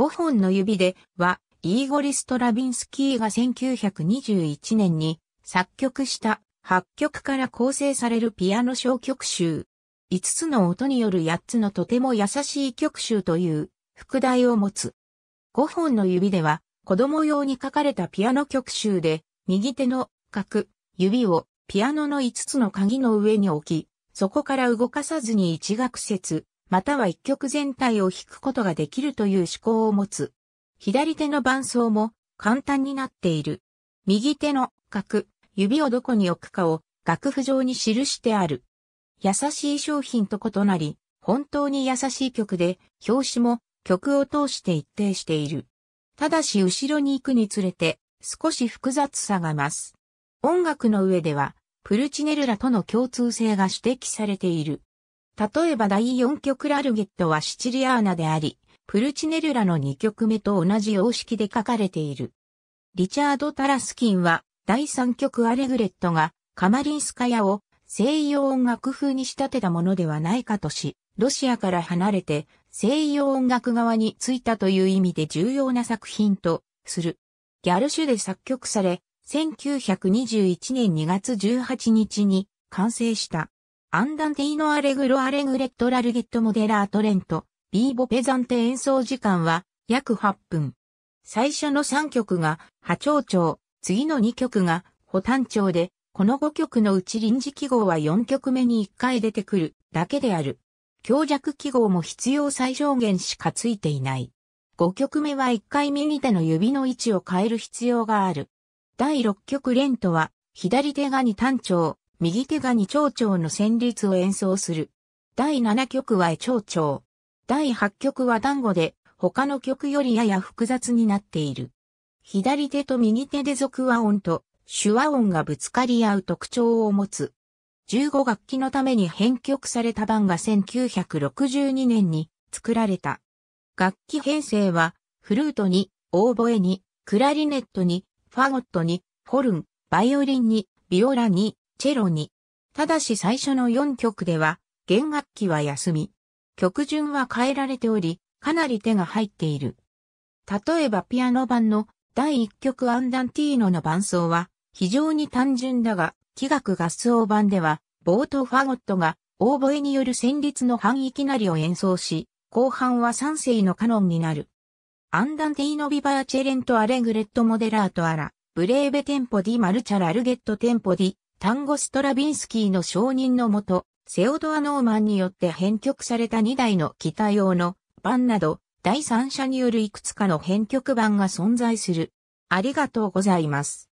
5本の指では、イーゴリ・ストラビンスキーが1921年に作曲した8曲から構成されるピアノ小曲集。5つの音による8つのとても優しい曲集という副題を持つ。5本の指では子供用に書かれたピアノ曲集で右手の角、指をピアノの5つの鍵の上に置き、そこから動かさずに一学節、または一曲全体を弾くことができるという思考を持つ。左手の伴奏も簡単になっている。右手の角、指をどこに置くかを楽譜上に記してある。優しい商品と異なり、本当に優しい曲で、表紙も曲を通して一定している。ただし後ろに行くにつれて、少し複雑さが増す。音楽の上では、プルチネルラとの共通性が指摘されている。例えば第4曲ラルゲットはシチリアーナであり、プルチネルラの2曲目と同じ様式で書かれている。リチャード・タラスキンは第3曲アレグレットがカマリンスカヤを西洋音楽風に仕立てたものではないかとし、ロシアから離れて西洋音楽側についたという意味で重要な作品とする。ギャルシュで作曲され、1921年2月18日に完成した。アンダンティーノアレグロアレグレットラルゲットモデラートレント、ビーボペザンテ演奏時間は約8分。最初の3曲が波長調、次の2曲が補短調で、この5曲のうち臨時記号は4曲目に1回出てくるだけである。強弱記号も必要最小限しかついていない。5曲目は1回右手の指の位置を変える必要がある。第6曲レントは、左手が2短調、右手が二丁丁の旋律を演奏する。第七曲は絵丁々。第八曲は団子で、他の曲よりやや複雑になっている。左手と右手で俗和音と手話音がぶつかり合う特徴を持つ。15楽器のために編曲された版が1962年に作られた。楽器編成は、フルートに、オーボエに、クラリネットに、ファゴットに、ホルン、バイオリンに、ビオラに、チェロに。ただし最初の4曲では、弦楽器は休み。曲順は変えられており、かなり手が入っている。例えばピアノ版の第1曲アンダンティーノの伴奏は非常に単純だが、器楽合奏版では冒頭ファゴットがオーボエによる旋律の範囲きなりを演奏し、後半は三世のカノンになる。アンダンティーノビバーチェレントアレグレットモデラートアラ、ブレーベテンポディマルチャラルゲットテンポディタンゴストラビンスキーの承認のもと、セオドア・ノーマンによって編曲された2台の機体用の版など、第三者によるいくつかの編曲版が存在する。ありがとうございます。